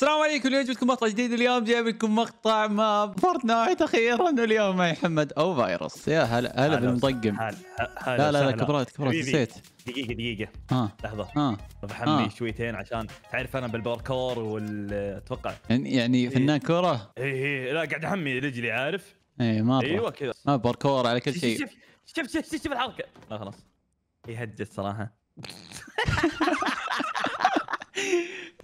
السلام عليكم اليوم جبتكم مقطع جديد اليوم جايب لكم مقطع ما فورتنايت اخيرا اليوم معي محمد او فايروس يا هلا هلا بالمطقم لا لا لا كبرات كبرات نسيت دقيقه دقيقه ها لحظه ها بحمي ها. شويتين عشان تعرف انا بالباركور وال اتوقع يعني إيه. فنان كوره اي اي إيه. لا قاعد احمي رجلي عارف اي ما ايوه كذا ما باركور على كل شيء شوف شوف شوف شوف الحركه لا خلاص يهجت صراحه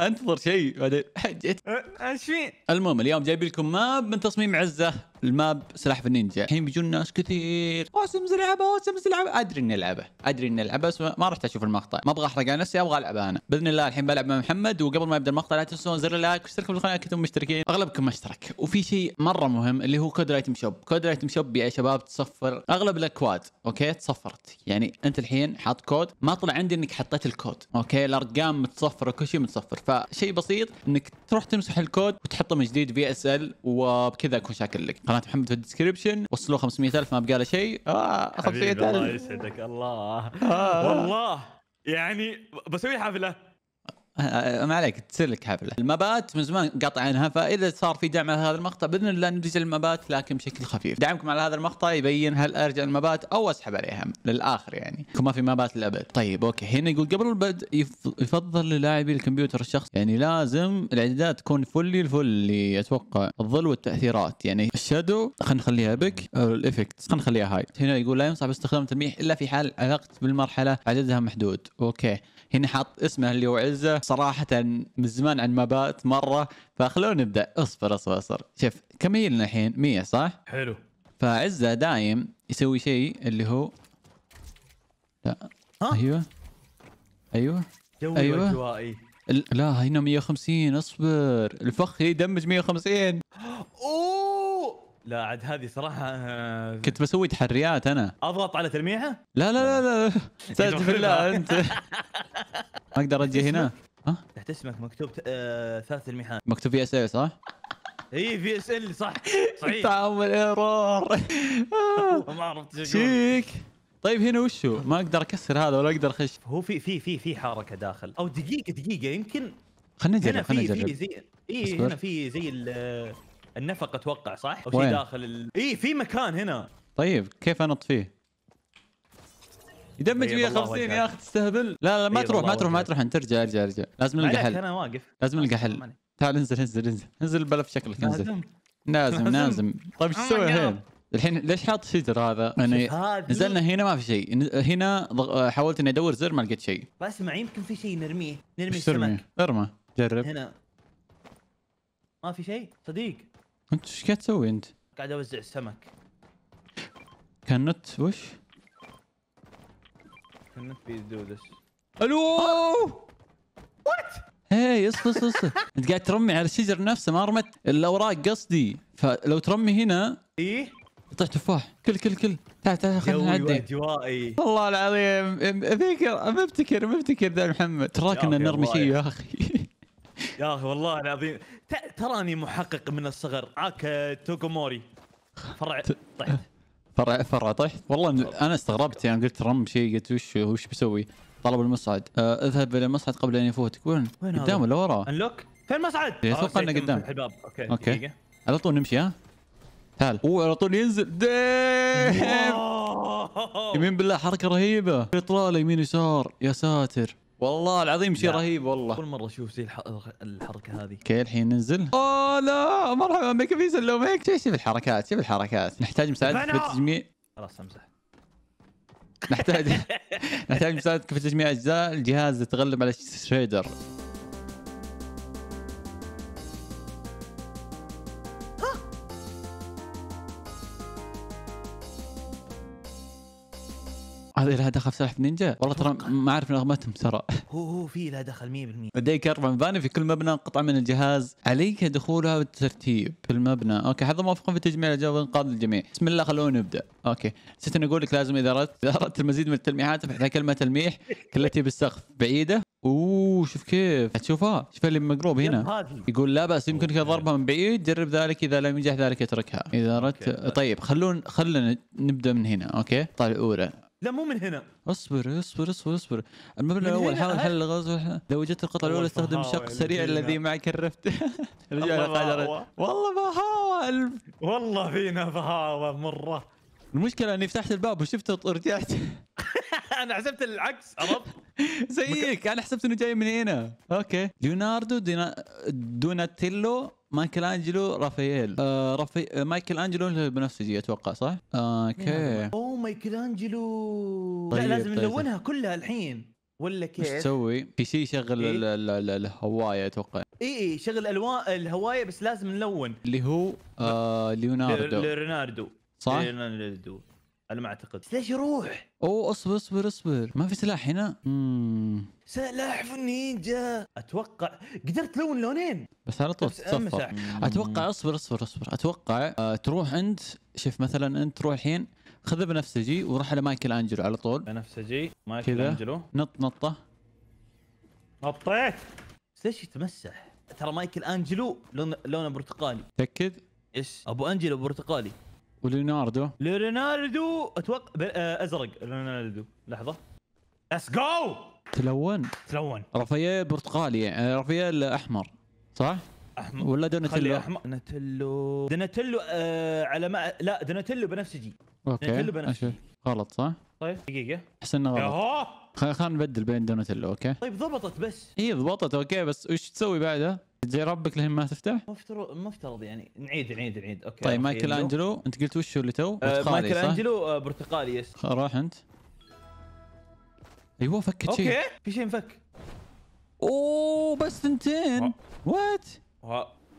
انتظر شيء بعدين ايش أه، أه، في؟ المهم اليوم جايب لكم ماب من تصميم عزه الماب سلاحف النينجا الحين بيجون ناس كثير اوسم زلعبه اوسم زلعبه ادري اني العبه ادري اني العبه بس ما رحت اشوف المقطع ما ابغى احرق على نفسي ابغى العبه انا باذن الله الحين بلعب مع محمد وقبل ما يبدا المقطع لا تنسون زر اللايك واشتركوا بالقناه كنتم مشتركين اغلبكم ما اشترك وفي شيء مره مهم اللي هو كود رايتم شوب كود رايتم شوب يا شباب تصفر اغلب الاكواد اوكي تصفرت يعني انت الحين حاط كود ما طلع عندي انك حطيت الكود اوكي الارقام متصفره وكل شيء متصفر فشيء بسيط انك تروح تمسح الكود وتحطه من جديد في اس ال وبكذا اكون شاكر لك قناه محمد في الديسكربشن وصلوا 500000 ما بقى له شيء اه اخذ الله يسعدك الله آه. والله يعني بسوي حفله آه، ما عليك تصير لك حفله المبات من زمان قطع عنها فاذا صار في دعم على هذا المقطع باذن الله ننجز المبات لكن بشكل خفيف دعمكم على هذا المقطع يبين هل ارجع المبات او اسحب عليها للاخر يعني ما في مبات للابد طيب اوكي هنا يقول قبل البدء يفضل للاعبي الكمبيوتر الشخص يعني لازم الاعدادات تكون فلي الفلي اتوقع الظل والتاثيرات يعني الشادو خلينا نخليها بك الافكت خلينا نخليها هاي هنا يقول لا ينصح باستخدام التلميح الا في حال علاقت بالمرحله عددها محدود اوكي هنا حاط اسمه اللي هو عزه صراحه من زمان عن ما بات مره فخلونا نبدا اصبر اصبر اصبر شوف كم هي لنا الحين 100 صح؟ حلو فعزه دايم يسوي شيء اللي هو لا ها؟ ايوه ايوه جوي ايوه اجوائي لا هنا 150 اصبر الفخ يدمج 150 اوه لا عاد هذه صراحه آه، كنت بسوي تحريات انا اضغط على تلميعه؟ لا لا لا لا استهدف بالله انت ما اقدر اجي هنا ها؟ تحت اسمك مكتوب آه، ثلاث تلميحات مكتوب في اس ال صح؟ اي في اس ال صح صحيح تعامل ايرور ما عرفت شو شيك طيب هنا وشو؟ ما اقدر اكسر هذا ولا اقدر اخش هو في في في في حركه داخل او دقيقه دقيقه يمكن خلينا نجرب خلينا نجرب هنا في زي اي هنا في زي النفق اتوقع صح؟ او شيء داخل ال... اي في مكان هنا طيب كيف انط فيه؟ يدمج 150 إيه، يا اخي تستهبل لا لا إيه، ما تروح ما تروح ما تروح انت ارجع ارجع ارجع لازم نلقى حل انا واقف لازم نلقى حل تعال انزل انزل انزل انزل بلف شكلك انزل لازم لازم طيب ايش تسوي آه، الحين؟ الحين ليش حاط شجر هذا؟ يعني نزلنا هنا ما في شيء، هنا آه، حاولت اني ادور زر ما لقيت شيء. بسمع يمكن في شيء نرميه، نرمي السمك. ارمى جرب. هنا ما في شيء؟ صديق انت ايش قاعد تسوي انت؟ قاعد اوزع السمك كان كانت وش؟ كان كانت بيدودس الو وات هي اصبر اصبر اصبر انت قاعد ترمي على الشجر نفسه ما رمت الاوراق قصدي فلو ترمي هنا ايه يطيح تفاح كل كل كل تعال تعال خلينا نعدي اجوائي والله العظيم ابيك ببتكر ببتكر ذا محمد تراك ان نرمي شيء يا اخي يا اخي والله العظيم تراني محقق من الصغر عاك توكوموري فرع طحت فرع فرع طحت والله انا استغربت يعني قلت رم شيء قلت وش وش بسوي طلب المصعد أه، اذهب الى المصعد قبل ان يفوتك وين؟ قدام ولا ورا انلوك فين المصعد؟ إيه، اتوقع انه قدام الباب اوكي اوكي دقيقة. على طول نمشي ها تعال هو على طول ينزل ديف يمين بالله حركه رهيبه اطلاله يمين يسار يا ساتر والله العظيم شيء رهيب والله كل مره اشوف زي الحركه هذه اوكي الحين ننزل اوه لا مرحبا بك في سلوميك شوف الحركات شوف الحركات نحتاج مساعدتك في التجميع خلاص امزح نحتاج نحتاج مساعدتك في تجميع اجزاء الجهاز يتغلب على الشريدر هذه لها دخل في سلاحف النينجا؟ والله ترى ما اعرف نغمتهم ترى هو هو في لها دخل 100% لديك اربع مباني في كل مبنى قطعه من الجهاز عليك دخولها بالترتيب في المبنى اوكي هذا موافق في تجميع الاجواء وانقاذ الجميع بسم الله خلونا نبدا اوكي نسيت اني اقول لك لازم اذا اردت اذا اردت المزيد من التلميحات ابحث كلمه تلميح كلتي بالسقف بعيده اوه شوف كيف تشوفها شوف اللي مقروب هنا يقول لا بس يمكنك ضربها من بعيد جرب ذلك اذا لم ينجح ذلك اتركها اذا اردت طيب خلونا خلنا نبدا من هنا اوكي طالع طيب، الاولى لا مو من هنا اصبر اصبر اصبر اصبر المبنى الاول حاول أه؟ حل الغاز لو وجدت القطعه الاولى استخدم شق سريع الذي معك الرفت والله بهاوة والله فينا بهاوة مره المشكله اني فتحت الباب وشفته رجعت انا حسبت العكس عرفت زيك انا حسبت انه جاي من هنا اوكي ليوناردو دوناتيلو مايكل انجلو رافائيل آه رافي... آه، مايكل انجلو البنفسجي اتوقع صح؟ آه نعم. اوكي اوه مايكل انجلو طيب لا لازم طيب نلونها طيب. كلها الحين ولا كيف؟ ايش تسوي؟ في شيء يشغل إيه؟ الهوايه اتوقع اي اي شغل الوان الهوايه بس لازم نلون اللي هو آه ليوناردو ليوناردو صح؟ ليوناردو انا ما اعتقد ليش يروح؟ اوه اصبر اصبر اصبر ما في سلاح هنا؟ اممم سلاح النينجا اتوقع قدرت لون لونين بس على طول تتصفر اتوقع اصبر اصبر اصبر اتوقع أه تروح انت شوف مثلا انت تروح الحين خذ بنفسجي وروح على مايكل انجلو على طول بنفسجي مايكل انجلو نط نطه نطيت ليش يتمسح؟ ترى مايكل انجلو لونه برتقالي تاكد؟ ايش؟ ابو انجلو برتقالي وليوناردو ليوناردو اتوقع آه، ازرق ليوناردو لحظه ليتس جو تلون تلون رافائيل برتقالي آه، رافائيل احمر صح؟ احمر ولا دوناتيلو؟ احمر دوناتيلو دوناتيلو آه على ما لا دوناتيلو بنفسجي اوكي دوناتيلو بنفسجي غلط صح؟ طيب دقيقة احس انه غلط خلينا نبدل بين دوناتيلو اوكي؟ طيب ضبطت بس اي ضبطت اوكي بس وش تسوي بعدها؟ زي ربك لين ما تفتح مفترض مفترض يعني نعيد نعيد نعيد اوكي طيب مايكل انجلو انت قلت وش اللي تو؟ آه مايكل انجلو آه برتقالي يس روح انت ايوه فكت شيء اوكي في شيء مفك اوه بس ثنتين وات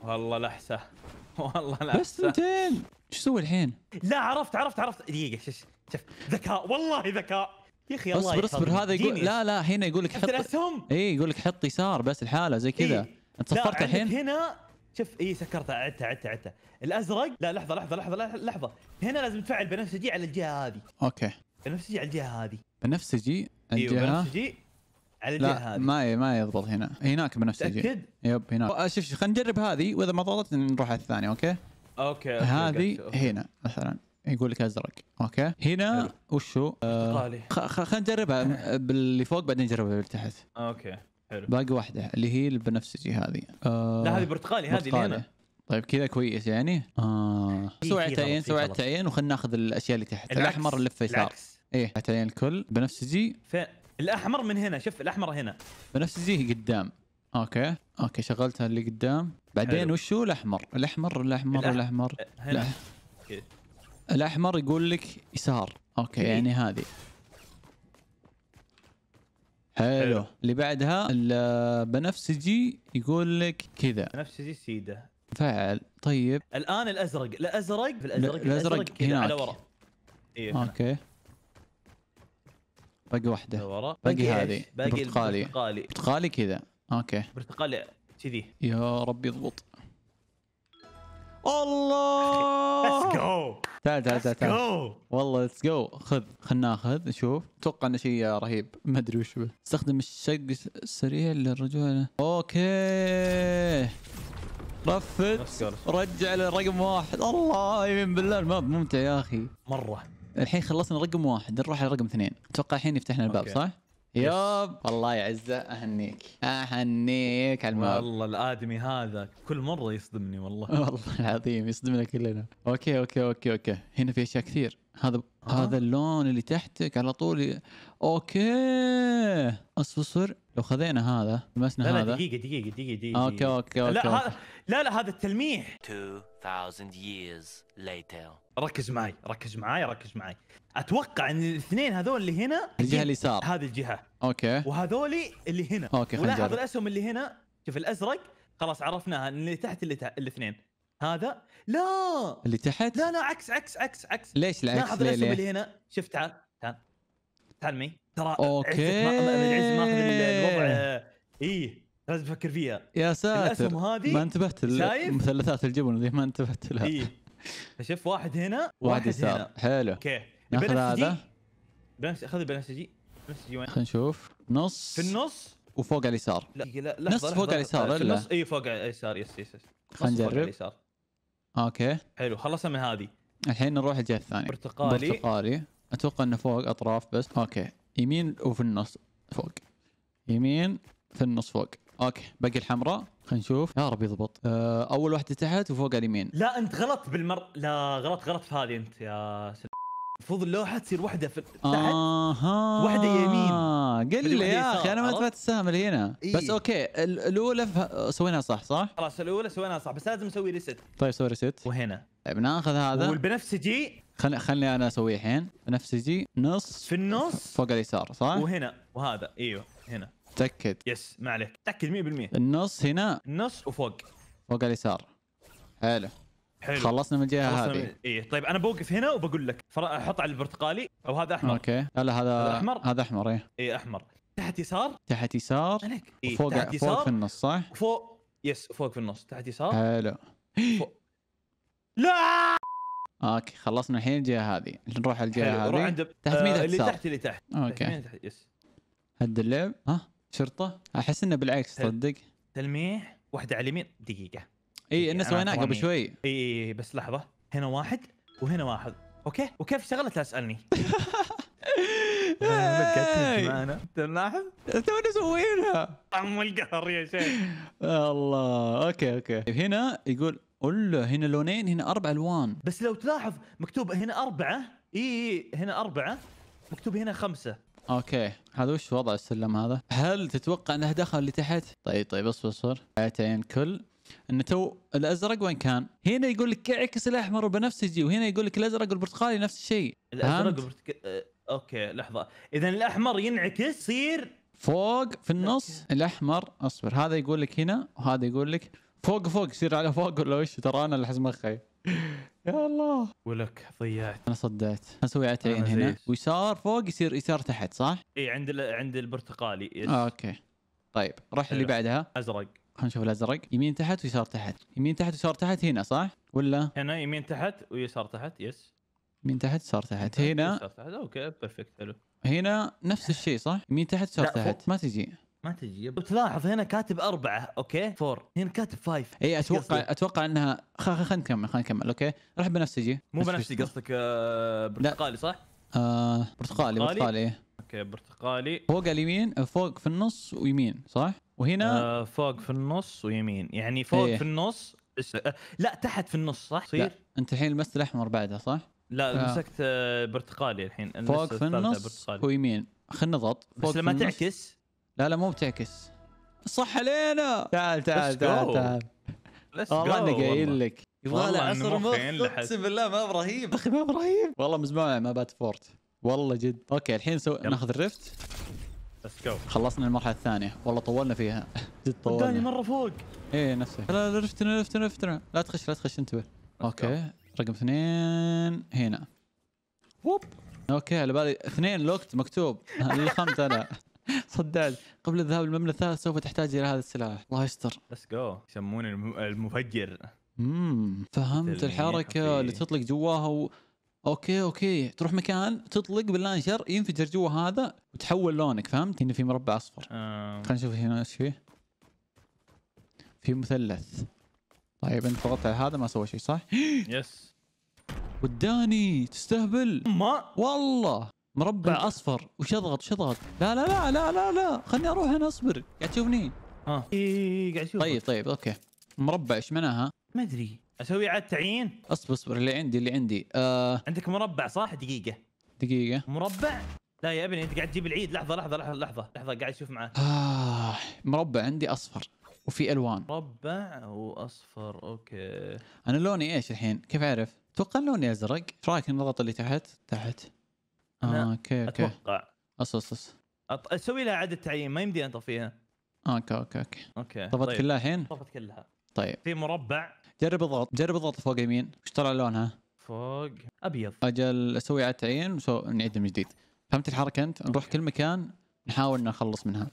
والله لحسه والله لحسه بس ثنتين شو اسوي الحين؟ لا عرفت عرفت عرفت دقيقه شش شف ذكاء والله ذكاء يا اخي الله اصبر اصبر هذا يقول لا لا هنا يقول لك حط اي يقول لك حط يسار بس الحاله زي كذا إيه؟ انت صفرت الحين؟ هنا شوف اي سكرتها عدتها عدتها عدتها الازرق لا لحظه لحظه لحظه لحظه هنا لازم تفعل بنفسجي على الجهه هذه اوكي بنفسجي على الجهه هذه بنفسجي إيوه، الجهه ايوه بنفسجي على الجهه لا هذه ما ما يضبط هنا هناك بنفسجي تاكد يب هناك شوف شوف خلينا نجرب هذه واذا ما ضبطت نروح على الثانيه اوكي اوكي, هذه هنا مثلا يقول لك ازرق اوكي هنا وشو؟ آه خلينا نجربها باللي فوق بعدين نجربها باللي تحت اوكي حلو باقي واحده اللي هي البنفسجي هذه آه لا هذه برتقالي هذه اللي هنا طيب كذا كويس يعني اه سوي عتاين سوي عتاين وخلنا ناخذ الاشياء اللي تحت العكس. الاحمر لفه يسار ايه عتاين الكل بنفسجي فين؟ الاحمر من هنا شوف الاحمر هنا بنفسجي قدام اوكي اوكي شغلتها اللي قدام بعدين وشو الاحمر الاحمر الاحمر الاحمر هنا. الاحمر يقول لك يسار اوكي إيه. يعني هذه حلو اللي بعدها البنفسجي يقول لك كذا بنفسجي سيده فعل طيب الان الازرق الازرق في الازرق الازرق كذا على ورا إيه اوكي باقي واحده ورا باقي هذه باقي البرتقالي البرتقالي كذا اوكي برتقالي كذي يا رب يضبط الله ليتس جو تعال تعال تعال تعال والله ليتس جو خذ خلنا ناخذ نشوف اتوقع انه شيء رهيب ما ادري وش به استخدم الشق السريع للرجوع اوكي رفد رجع للرقم واحد الله يمين بالله الماب ممتع يا اخي مره الحين خلصنا رقم واحد نروح على رقم اثنين اتوقع الحين يفتح لنا الباب صح؟ يوب الله يعزه اهنيك اهنيك على الموضوع. والله الادمي هذا كل مره يصدمني والله والله العظيم يصدمنا كلنا اوكي اوكي اوكي اوكي هنا في اشياء كثير هذا آه. هذا اللون اللي تحتك على طول اوكي اصبر لو خذينا هذا لمسنا هذا لا لا دقيقه دقيقه دقيقه دقيقه اوكي اوكي اوكي لا ها... لا, لا هذا التلميح 2000 years later ركز معي ركز معي ركز معي اتوقع ان الاثنين هذول اللي هنا الجهه اليسار هذه الجهه اوكي وهذولي اللي هنا اوكي خلينا نلاحظ الاسهم اللي هنا شوف الازرق خلاص عرفناها اللي تحت اللي تحت الاثنين هذا لا اللي تحت لا لا عكس عكس عكس عكس ليش لا لاحظ الاسهم اللي هنا شوف تعال تعال تعال معي ترى اوكي العز ماخذ الوضع ايه لازم تفكر فيها يا ساتر الاسهم هذه ما انتبهت مثلثات الجبن ذي ما انتبهت لها ايه شوف واحد هنا واحد يسار حلو اوكي ناخذ هذا بنفسجي خذ البنفسجي بنفسجي وين خلينا نشوف نص في النص وفوق على اليسار لا لا نص فوق على اليسار لا اي إيه، فوق على اليسار يس يس, يس. خلينا نجرب اوكي حلو خلصنا من هذه الحين نروح الجهه الثانيه برتقالي برتقالي اتوقع انه فوق اطراف بس اوكي يمين وفي النص فوق يمين في النص فوق اوكي باقي الحمراء خلينا نشوف يا رب يضبط أه، اول واحده تحت وفوق اليمين لا انت غلط بالمر لا غلط غلط في هذه انت يا سلام المفروض اللوحه تصير واحده في آه واحده يمين قل لي يا اخي انا ما تساهم اللي هنا إيه؟ بس اوكي الاولى سويناها صح صح؟ خلاص الاولى سويناها صح بس لازم نسوي ريست طيب سوي ريست وهنا طيب ناخذ هذا والبنفسجي خلي خلي انا اسويه الحين بنفسجي نص في النص فوق اليسار صح؟ وهنا وهذا ايوه هنا تاكد يس ما عليك تاكد 100% النص هنا النص وفوق فوق اليسار حلو حلو خلصنا من الجهه هذه ايه طيب انا بوقف هنا وبقول لك احط على البرتقالي او هذا احمر اوكي لا لا هذا, هذا احمر هذا احمر ايه ايه احمر تحت يسار تحت يسار إيه؟ فوق تحت يسار فوق في النص صح؟ فوق يس فوق في النص تحت يسار حلو لا اوكي خلصنا الحين الجهه هذه نروح على الجهه هذه عند... تحت مين آه، تحت اللي تحت اللي تحت اوكي تحت يس هد اللعب ها شرطه احس انه بالعكس تصدق تلميح واحده على اليمين دقيقه اي إيه، انا سويناه قبل شوي اي إيه، إيه، بس لحظه هنا واحد وهنا واحد اوكي وكيف شغلت اسالني انا انت ملاحظ؟ طيب، تونا سوينها ام القهر يا شيخ الله اوكي اوكي طيب، هنا يقول الا هنا لونين هنا اربع الوان بس لو تلاحظ مكتوب هنا اربعه اي هنا اربعه مكتوب هنا خمسه اوكي هذا وش وضع السلم هذا؟ هل تتوقع انه دخل لتحت؟ طيب طيب اصبر اصبر هاتين كل انه تو الازرق وين كان؟ هنا يقول لك اعكس الاحمر والبنفسجي وهنا يقول لك الازرق والبرتقالي نفس الشيء الازرق والبرتقالي آه، اوكي لحظه اذا الاحمر ينعكس يصير فوق في النص الاحمر اصبر هذا يقول لك هنا وهذا يقول لك فوق فوق يصير على فوق ولا وش ترى انا اللي مخي يا الله ولك ضيعت انا صدعت انا سويت عين هنا ويسار فوق يصير يسار تحت صح؟ اي عند عند البرتقالي آه اوكي طيب روح اللي بعدها ازرق خلينا نشوف الازرق يمين تحت ويسار تحت يمين تحت ويسار تحت هنا صح ولا هنا يمين تحت ويسار تحت يس يمين تحت يسار تحت هنا يسار تحت اوكي بيرفكت حلو هنا نفس الشيء صح يمين تحت يسار تحت ما تجي ما تجي بتلاحظ هنا كاتب أربعة أوكي فور هنا كاتب فايف اي أتوقع قصدي. أتوقع أنها خلينا نكمل خلينا نكمل أوكي راح بنفسجي مو بنفسجي قصدك آه، برتقالي صح؟ آه برتقالي برتقالي اوكي برتقالي فوق اليمين فوق في النص ويمين صح؟ وهنا آه فوق في النص ويمين يعني فوق ايه. في النص آه، لا تحت في النص صح صير لا. انت الحين لمست الاحمر بعدها صح لا ف... آه. مسكت آه، برتقالي الحين فوق في النص هو يمين خلينا نضغط بس لما تعكس لا لا مو بتعكس صح علينا تعال تعال تعال تعال والله انا قايل لك يبغى له عصر مخ اقسم بالله ما رهيب اخي ما رهيب والله مزمع ما بات فورت والله جد اوكي الحين سو... ناخذ الرفت ليتس جو خلصنا المرحله الثانيه والله طولنا فيها جد طولنا مره فوق ايه نفسه لا لا رفتنا رفتنا رفتنا لا تخش لا تخش انتبه اوكي رقم اثنين هنا ووب اوكي على بالي اثنين لوكت مكتوب اللي خمت انا صدعت قبل الذهاب للمبنى الثالث سوف تحتاج الى هذا السلاح الله يستر ليتس جو يسمونه المفجر امم فهمت الحركه يعني اللي تطلق جواها اوكي اوكي تروح مكان تطلق باللانشر ينفجر جوا هذا وتحول لونك فهمت انه في مربع اصفر آه. خلينا نشوف هنا ايش فيه في مثلث طيب انت ضغطت على هذا ما سوى شيء صح؟ يس وداني تستهبل ما والله مربع اصفر وش اضغط وش اضغط لا لا لا لا لا لا خليني اروح انا اصبر قاعد تشوفني ها آه. اي قاعد تشوفني طيب طيب اوكي مربع ايش معناها؟ ما ادري اسوي اعاده تعيين اصبر اصبر اللي عندي اللي عندي آه... عندك مربع صح دقيقه دقيقه مربع لا يا ابني انت قاعد تجيب العيد لحظه لحظه لحظه لحظه لحظه قاعد اشوف معاك آه... مربع عندي اصفر وفي الوان مربع واصفر اوكي انا لوني ايش الحين كيف اعرف اتوقع لوني ازرق ايش رايك نضغط اللي تحت تحت آه اوكي اوكي اتوقع اصص اصص أط... اسوي لها عاد تعيين ما يمدي انطفيها اوكي اوكي اوكي اوكي طفت طيب. كلها الحين طفت كلها طيب في مربع جرب الضغط جرب الضغط فوق يمين ايش طلع لونها؟ فوق ابيض اجل اسوي على تعيين ونعيد من جديد فهمت الحركه انت؟ نروح كل مكان نحاول نخلص منها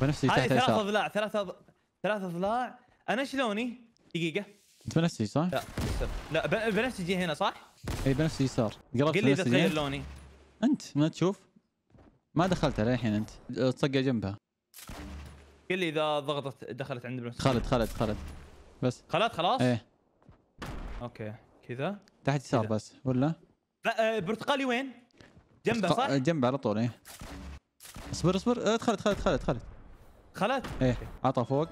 بنفسي تحت ثلاث اضلاع ثلاث ثلاث اضلاع انا شلوني؟ دقيقه انت بنفسي صح؟ لا لا بنفسي جي هنا صح؟ اي بنفسي يسار قربت قل لي اذا تغير لوني انت ما تشوف ما دخلت للحين الحين انت تصقع جنبها قل لي اذا ضغطت دخلت عند بنفسجي خالد خالد خالد بس خلاص خلاص ايه اوكي كذا تحت يسار بس ولا آه، لا برتقالي وين جنبه صح جنبه على طول ايه اصبر اصبر آه، ادخل ادخل ادخل ادخل خلت ايه عطى فوق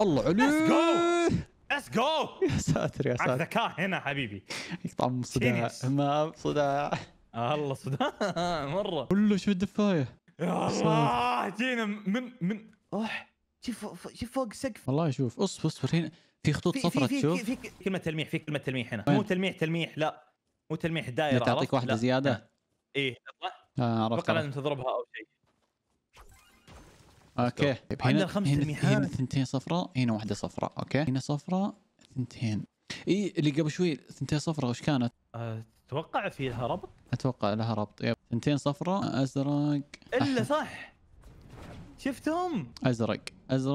الله علي ليتس جو ليتس جو يا ساتر يا ساتر ذكاء هنا حبيبي يقطع صداع ما صداع الله صداع مره كله شو الدفايه يا الله جينا من من اوه شوف شوف فوق سقف والله شوف اصبر اصبر هنا في خطوط صفراء تشوف في, كلمه تلميح في كلمه تلميح هنا مو تلميح تلميح لا مو تلميح دائره تعطيك واحده لا. زياده ايه آه عرفت لازم تضربها او شيء اوكي طيب، هنا هنا تلميحات هنا ثنتين صفراء هنا واحده صفراء اوكي هنا صفراء ثنتين اي اللي قبل شوي ثنتين صفراء وش كانت؟ اتوقع فيها ربط اتوقع لها ربط يب ثنتين صفراء ازرق الا صح شفتهم ازرق ازرق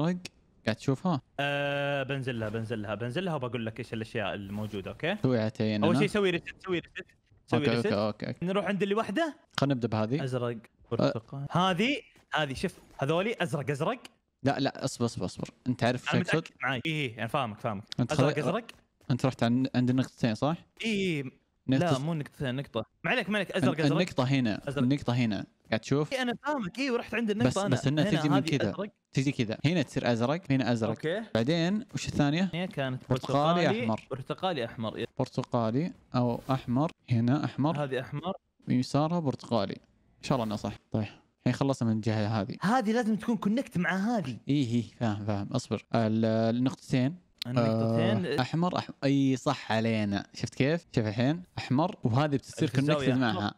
قاعد تشوفها؟ أه بنزل لها بنزل لها بنزل لها وبقول لك ايش الاشياء الموجوده اوكي؟ سوي عتين اول شيء سوي ريست سوي ريست سوي أوكي, اوكي اوكي اوكي نروح عند اللي واحده خلينا نبدا بهذه ازرق أه. برتقال أه. هذه هذه شوف هذولي ازرق ازرق لا لا اصبر اصبر اصبر انت عارف ايش اقصد؟ معي اي انا إيه، إيه، يعني فاهمك فاهمك انت ازرق ازرق انت رحت عند النقطتين صح؟ اي إيه. لا مو نقطتين نقطه ما عليك ما عليك ازرق ازرق النقطه هنا أزرق. النقطه هنا قاعد تشوف انا فاهمك اي ورحت عند النقطه بس أنا. بس انها تجي من كذا تجي كذا هنا تصير ازرق هنا ازرق اوكي بعدين وش الثانيه؟ هي كانت برتقالي, برتقالي احمر برتقالي احمر برتقالي او احمر هنا احمر هذه احمر ويسارها برتقالي ان شاء الله انه صح طيب الحين خلصنا من الجهه هذه هذه لازم تكون كونكت مع هذه اي اي فاهم فاهم اصبر النقطتين النقطتين آه احمر أح... اي صح علينا شفت كيف؟ شوف الحين احمر وهذه بتصير كونكتد معها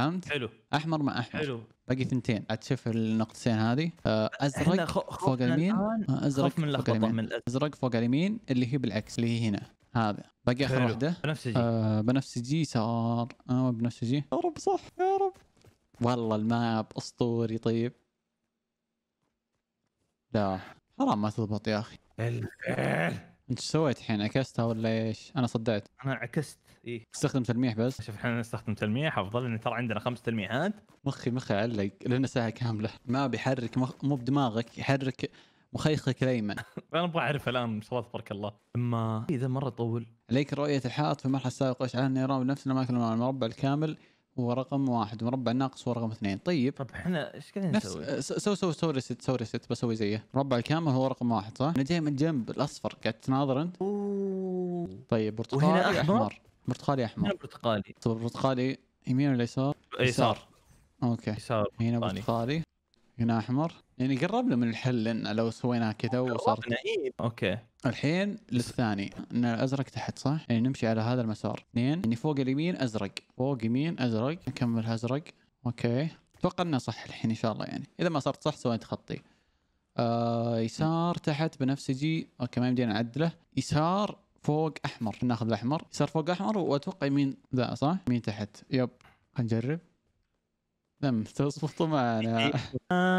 فهمت؟ حلو احمر مع احمر حلو باقي ثنتين شوف النقطتين هذه آه، ازرق فوق اليمين آه، ازرق من فوق اليمين ازرق فوق اليمين اللي هي بالعكس اللي هي هنا هذا باقي اخر واحده بنفسجي آه بنفسجي صار آه بنفسجي يا رب صح يا رب والله الماب اسطوري طيب لا حرام ما تضبط يا اخي انت ايش سويت الحين عكستها ولا ايش؟ انا صدعت انا عكست ايه استخدم تلميح بس شوف احنا نستخدم تلميح افضل لان ترى عندنا خمس تلميحات مخي مخي علق لنا ساعه كامله ما بيحرك مخ... مو بدماغك يحرك مخيخك الايمن انا ابغى اعرف الان مش تبارك الله اما اذا مره طول عليك رؤيه الحائط في المرحله السابقه اشعال النيران بنفس الاماكن المربع الكامل هو رقم واحد مربع ناقص هو رقم اثنين طيب طب احنا ايش قاعدين نسوي؟ سو سو سوري ست سوري ست بسوي زيه مربع الكامل هو رقم واحد صح؟ انا جاي من جنب الاصفر قاعد تناظر انت اوه طيب برتقالي احمر برتقالي احمر برتقالي طب برتقالي يمين ولا يسار؟ يسار اوكي يسار هنا برتقالي هنا احمر يعني قربنا من الحل لو سويناه كذا وصار اوكي الحين للثاني ان الازرق تحت صح؟ يعني نمشي على هذا المسار اثنين يعني فوق اليمين ازرق فوق يمين ازرق نكمل ازرق اوكي اتوقع انه صح الحين ان شاء الله يعني اذا ما صارت صح سويت خطي آه يسار تحت بنفسجي اوكي ما يمدينا نعدله يسار فوق احمر ناخذ الاحمر يصير فوق احمر واتوقع يمين ذا صح؟ يمين تحت يب خلينا نجرب لم تزبط معنا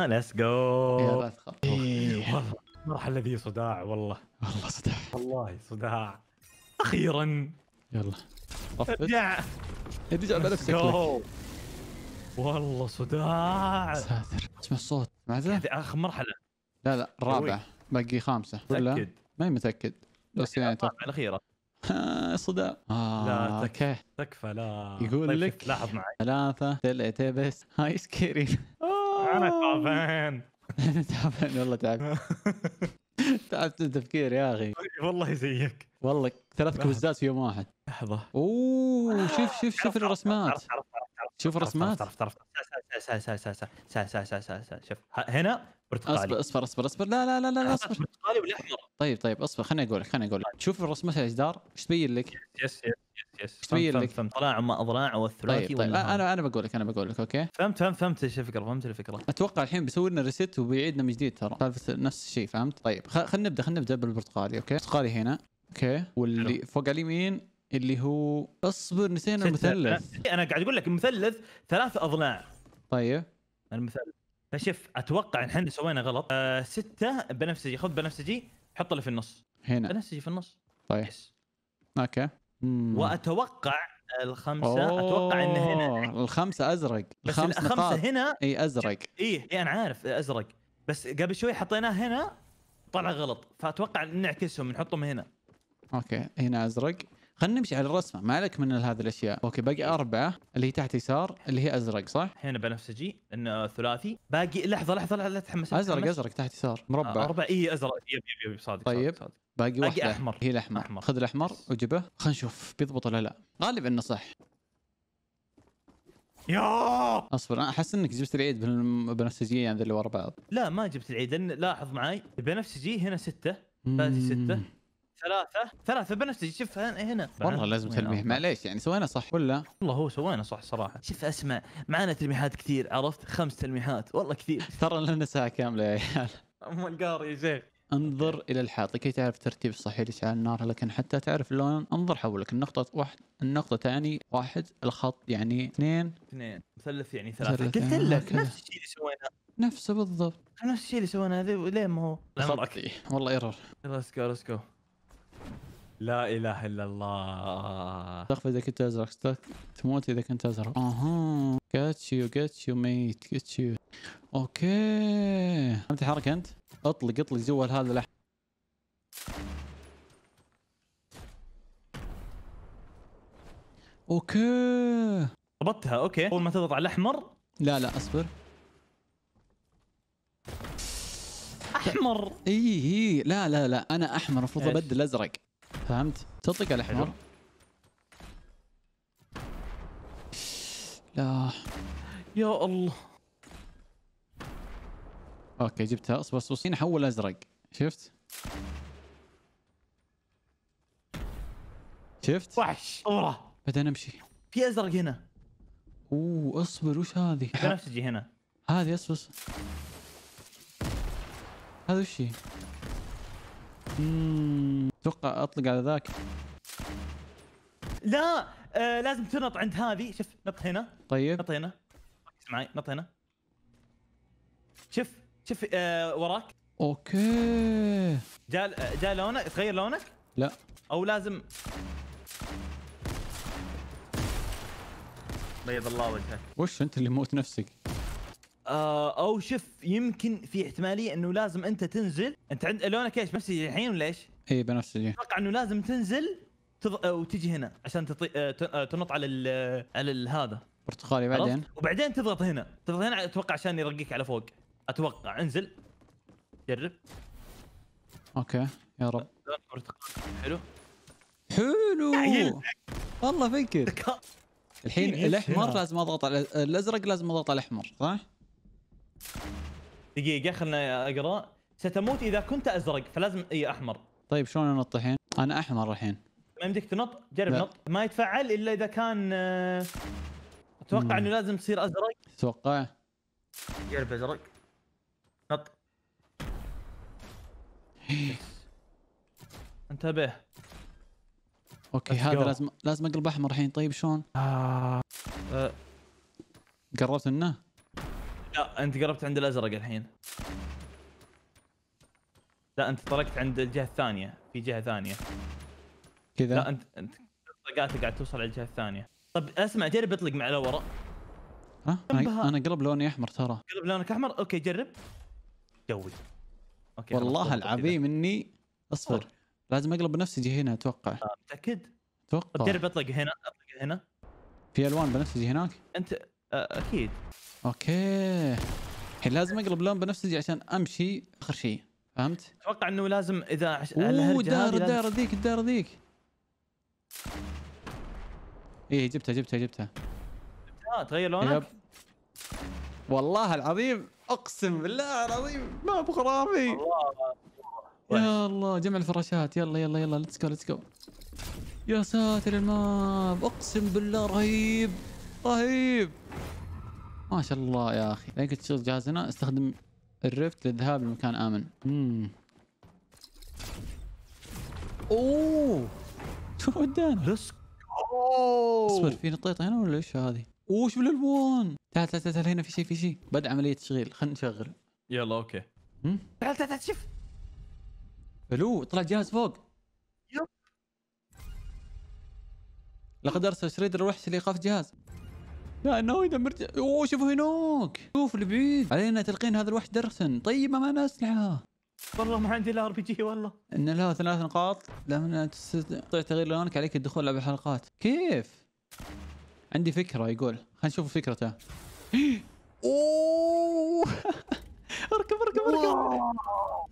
ليتس جو يلا والله المرحلة ذي صداع والله والله صداع والله صداع اخيرا يلا ارجع ارجع بنفسك والله صداع ساتر اسمع الصوت سمعته؟ هذه اخر مرحلة لا لا الرابعة باقي خامسة ولا؟ ما متأكد بس يعني اتوقع الاخيره صداع آه لا تك... تكفى لا يقول طيب لك لاحظ معي ثلاثة دلعتين بس هاي سكيري انا تعبان انا تعبان والله تعبت تعبت التفكير يا اخي والله زيك والله ثلاث كوزات في يوم واحد لحظة اوه شوف شوف شوف الرسمات شوف الرسمات عرفت عرفت شوف هنا برتقالي اصبر اصبر اصبر لا لا لا لا اصبر برتقالي والاحمر طيب طيب اصبر خليني اقول لك خليني اقول لك طيب. شوف الرسمات الجدار ايش تبين لك؟ يس يس يس يس تبين لك؟ فهمت طلع مع اضلاع والثلاثي طيب طيب انا انا بقول لك انا بقول لك اوكي؟ فهمت فهمت فهمت ايش الفكره فهمت الفكره اتوقع الحين بيسوي لنا ريست وبيعيدنا من جديد ترى سالفه نفس الشيء فهمت؟ طيب خلينا نبدا خلينا نبدا بالبرتقالي اوكي؟ البرتقالي هنا اوكي واللي فوق على اليمين اللي هو اصبر نسينا المثلث إيه، انا قاعد اقول لك المثلث ثلاث اضلاع طيب المثلث فشوف اتوقع الحين سوينا غلط أه سته بنفسجي خذ بنفسجي حط اللي في النص هنا نفس في النص طيب يس. اوكي مم. واتوقع الخمسه أوه. اتوقع ان هنا الخمسه ازرق بس الخمس الخمسه هنا اي ازرق اي إيه انا عارف إيه، ازرق بس قبل شوي حطيناه هنا طلع غلط فاتوقع نعكسهم نحطهم هنا اوكي هنا ازرق خلينا نمشي على الرسمه ما عليك من هذه الاشياء اوكي باقي إيه. اربعه اللي هي تحت يسار اللي هي ازرق صح هنا بنفسجي انه ثلاثي باقي لحظه لحظه لا تحمس ازرق ازرق تحت يسار آه، مربع آه اربع اي ازرق يب يب يب صادق طيب صادق. باقي, باقي واحده احمر هي الاحمر أحمر. خذ الاحمر وجبه خلينا نشوف بيضبط ولا لا غالبا انه صح يا اصبر انا احس انك جبت العيد بالبنفسجيه يعني اللي ورا بعض لا ما جبت العيد لان لاحظ معي البنفسجي هنا سته باقي سته ثلاثة ثلاثة بنفسجي شوف هنا والله لازم تلميح معليش يعني سوينا صح ولا؟ والله هو سوينا صح صراحة شوف اسمع معنا تلميحات كثير عرفت خمس تلميحات والله كثير ترى لنا ساعة كاملة يا عيال ام القار يا شيخ انظر الى الحائط كي تعرف الترتيب الصحيح لاشعال النار لكن حتى تعرف اللون انظر حولك النقطة واحد النقطة ثاني واحد الخط يعني اثنين اثنين مثلث يعني ثلاثة قلت يعني لك نفس الشيء اللي سويناه نفسه بالضبط نفس الشيء اللي سويناه ليه ما هو؟ والله ايرور يلا اسكو اسكو لا اله الا الله تخفى اذا كنت ازرق تموت اذا كنت ازرق اها جت يو جت يو ميت جت يو اوكي انت حرك انت اطلق اطلق جوا هذا لح اوكي ضبطتها اوكي اول ما تضغط على الاحمر لا لا اصبر احمر اي اي لا لا لا انا احمر المفروض ابدل ازرق فهمت تطق على الاحمر لا يا الله اوكي جبتها اصبر اصبر صيني حول ازرق شفت شفت وحش ورا بعدين امشي في ازرق هنا اوه اصبر وش هذه؟ بنفسجي هنا هذه اصبر هذا وش هي؟ اتوقع اطلق على ذاك لا آه لازم تنط عند هذه شوف نط هنا طيب نط هنا معي نط هنا شوف شوف آه وراك اوكي جاء آه، جاء لونك تغير لونك؟ لا او لازم بيض الله وجهك وش انت اللي موت نفسك آه او شف يمكن في احتماليه انه لازم انت تنزل انت عند لونك ايش بنفسجي الحين ولا ايش؟ اي بنفسجي اتوقع انه لازم تنزل تض... آه، وتجي هنا عشان تطي... آه، آه، تنط على ال... على ال... هذا برتقالي بعدين وبعدين تضغط هنا تضغط هنا اتوقع عشان يرقيك على فوق اتوقع انزل جرب اوكي يا رب حلو حلو والله فكر الحين الاحمر لازم اضغط على الازرق لازم اضغط على الاحمر صح؟ دقيقة خلنا اقرا ستموت اذا كنت ازرق فلازم اي احمر طيب شلون انط الحين؟ انا احمر الحين ما يمديك تنط جرب نط ما يتفعل الا اذا كان آه، اتوقع انه لازم تصير ازرق اتوقع جرب ازرق نط انتبه اوكي هذا لازم لازم اقلب احمر الحين طيب شلون؟ آه. قربت منه؟ لا انت قربت عند الازرق الحين لا انت طرقت عند الجهه الثانيه في جهه ثانيه كذا لا انت انت طلقاتك قاعد توصل على الجهه الثانيه طب اسمع جرب اطلق مع الورا ها انا قلب لوني احمر ترى قلب لونك احمر اوكي جرب جوي اوكي والله العظيم اني اصبر لازم اقلب بنفسجي هنا اتوقع آه، متاكد؟ اتوقع جرب اطلق هنا اطلق هنا في الوان بنفسجي هناك انت آه، اكيد اوكي الحين لازم اقلب لون بنفسجي عشان امشي اخر شيء فهمت؟ اتوقع انه لازم اذا عش... اوه دار دار ذيك الدار ذيك ايه جبتها جبتها جبتها جبتها تغير لونك؟ يب. والله العظيم اقسم بالله العظيم ما بخرافي يا الله جمع الفراشات يلا يلا يلا ليتس جو ليتس جو يا ساتر الماب اقسم بالله رهيب رهيب ما شاء الله يا اخي لقيت قلت تشغل جهاز هنا استخدم الرفت للذهاب لمكان امن امم اوه شوف ودانا اصبر في نطيطه هنا ولا ايش هذه؟ اوه شوف الالوان تعال تعال تعال هنا في شيء في شيء بدا عمليه تشغيل خلينا نشغل يلا اوكي تعال تعال تعال شوف الو طلع جهاز فوق يب لقد ارسل شريدر الوحش لايقاف جهاز لا انه مرت اوه شوفوا هناك شوف بعيد علينا تلقين هذا الوحش درسا طيب ما معنا اسلحه والله ما عندي الا ار بي جي والله ان لها ثلاث نقاط لما تستطيع تغيير لونك عليك الدخول لعب الحلقات كيف؟ عندي فكره يقول خلينا نشوف فكرته اوه اركب اركب اركب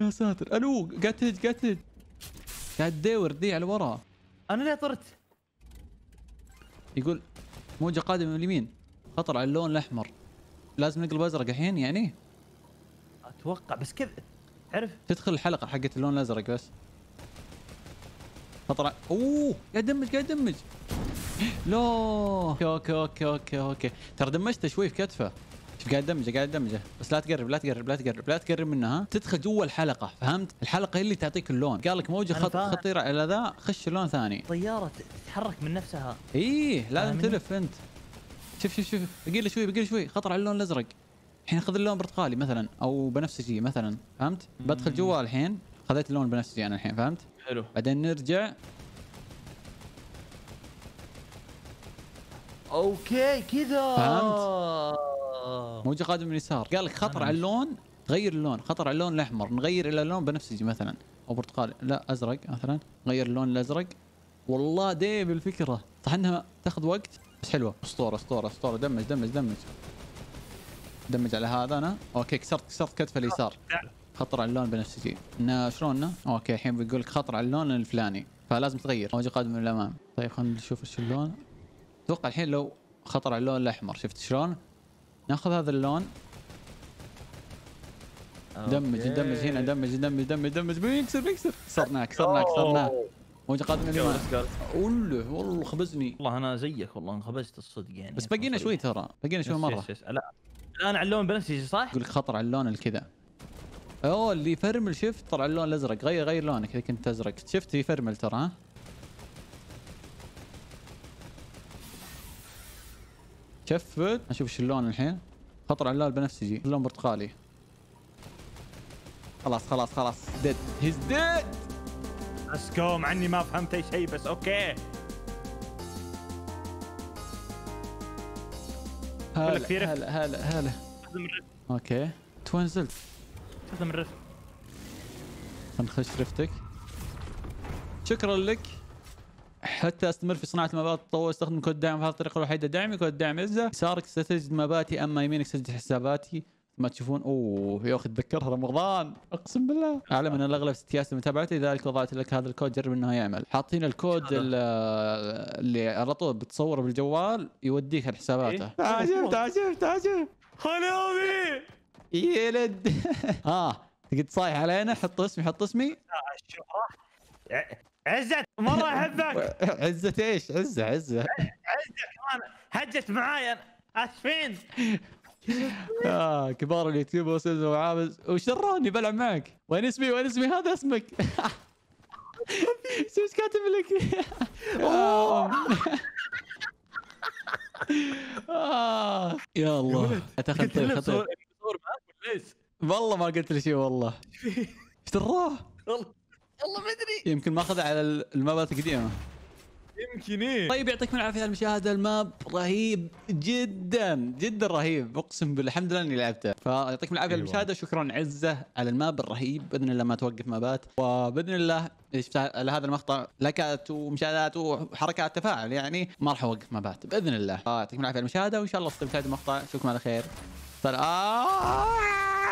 يا ساتر الو قتل قتل قاعد قاعد تدور دي على ورا انا ليه طرت يقول موجه قادمه من اليمين خطر على اللون الاحمر لازم نقلب ازرق الحين يعني اتوقع بس كذا عرف تدخل الحلقه حقت اللون الازرق بس خطر اوه قاعد دمج قاعد دمج لا اوكي اوكي اوكي اوكي اوكي ترى دمجته شوي في كتفه شوف قاعد دمجه قاعد دمجه بس لا تقرب لا تقرب لا تقرب لا تقرب منها ها تدخل جوا الحلقه فهمت الحلقه هي اللي تعطيك اللون قال لك موجه خط خطيره على ذا خش لون ثاني طياره تتحرك من نفسها ايه لازم تلف انت شوف شوف شوف بقيله شوي بقيله شوي خطر على اللون الازرق الحين خذ اللون برتقالي مثلا او بنفسجي مثلا فهمت؟ بدخل جوا الحين خذيت اللون بنفسجي انا الحين فهمت؟ حلو بعدين نرجع اوكي كذا فهمت؟ موجة قادم من اليسار قال لك خطر على اللون غير اللون خطر على اللون الاحمر نغير الى لون بنفسجي مثلا او برتقالي لا ازرق مثلا غير اللون الازرق والله ديب الفكره صح انها تاخذ وقت بس حلوه اسطوره اسطوره اسطوره دمج دمج دمج دمج على هذا انا اوكي كسرت كسرت كتفه اليسار خطر على اللون البنفسجي شلوننا اوكي الحين بيقول لك خطر على اللون الفلاني فلازم تغير موجه قادم من الامام طيب خلينا نشوف ايش اللون اتوقع الحين لو خطر على اللون الاحمر شفت شلون ناخذ هذا اللون دمج دمج هنا دمج دمج دمج دمج بيكسر بيكسر كسرناه كسرناه كسرناه وانت قادم اوله والله خبزني والله انا زيك والله انخبزت الصدق يعني بس بقينا شوي ترى بقينا شوي مره يس يس. لا الان على اللون بنفسجي صح؟ يقول لك خطر على اللون الكذا اوه اللي يفرمل شفت طلع اللون الازرق غير غير لونك اذا كنت ازرق شفت يفرمل ترى ها شفت اشوف شو اللون الحين خطر على اللون البنفسجي اللون برتقالي خلاص خلاص خلاص ديد هيز ديد اسكو مع اني ما فهمت اي شيء بس اوكي هلا هلا هلا هلا استخدم الرفت اوكي تو نزلت استخدم نخش رفتك شكرا لك حتى استمر في صناعه المبات تطور استخدم كود دعم هذه الطريقه الوحيده دعمي كود دعم ازا يسارك ستجد مباتي اما يمينك ستجد حساباتي ما تشوفون اوه يا اخي تذكرها رمضان اقسم بالله اعلم ان الاغلب ستياس متابعتي لذلك وضعت لك هذا الكود جرب انه يعمل حاطين الكود اللي على طول بتصوره بالجوال يوديك لحساباته إيه؟ عجبت عجبت عجبت امي يلد ها تقعد صايح علينا حط اسمي حط اسمي عزت مره احبك عزت ايش عزه عزه عزه كمان هجت معايا اسفين آه كبار اليوتيوب واستاذ وعابس وشروني بلعب معك وين اسمي وين اسمي هذا اسمك شو ايش كاتب لك؟ آه. يا الله اتخذت الخطر والله ما قلت له شيء والله ايش والله والله ما ادري يمكن ما ماخذه على المبات القديمه يمكن ايه طيب يعطيكم العافيه على المشاهده الماب رهيب جدا جدا رهيب اقسم بالله الحمد لله اني لعبته فيعطيكم العافيه على أيوة. المشاهده شكرا عزه على الماب الرهيب باذن الله ما توقف مابات وباذن الله هذا المقطع لكات ومشاهدات وحركات تفاعل يعني ما راح اوقف مابات باذن الله يعطيكم العافيه على المشاهده وان شاء الله تصير المقطع اشوفكم على خير سلام